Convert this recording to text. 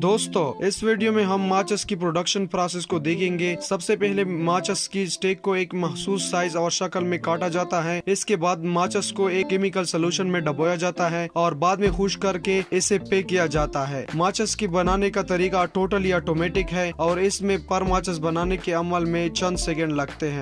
दोस्तों इस वीडियो में हम माचस की प्रोडक्शन प्रोसेस को देखेंगे सबसे पहले माचस की स्टेक को एक महसूस साइज और शक्ल में काटा जाता है इसके बाद माचस को एक केमिकल सोल्यूशन में डबोया जाता है और बाद में खुश करके इसे पे किया जाता है माचस की बनाने का तरीका टोटली ऑटोमेटिक है और इसमें पर माचस बनाने के अमल में चंद सेकेंड लगते हैं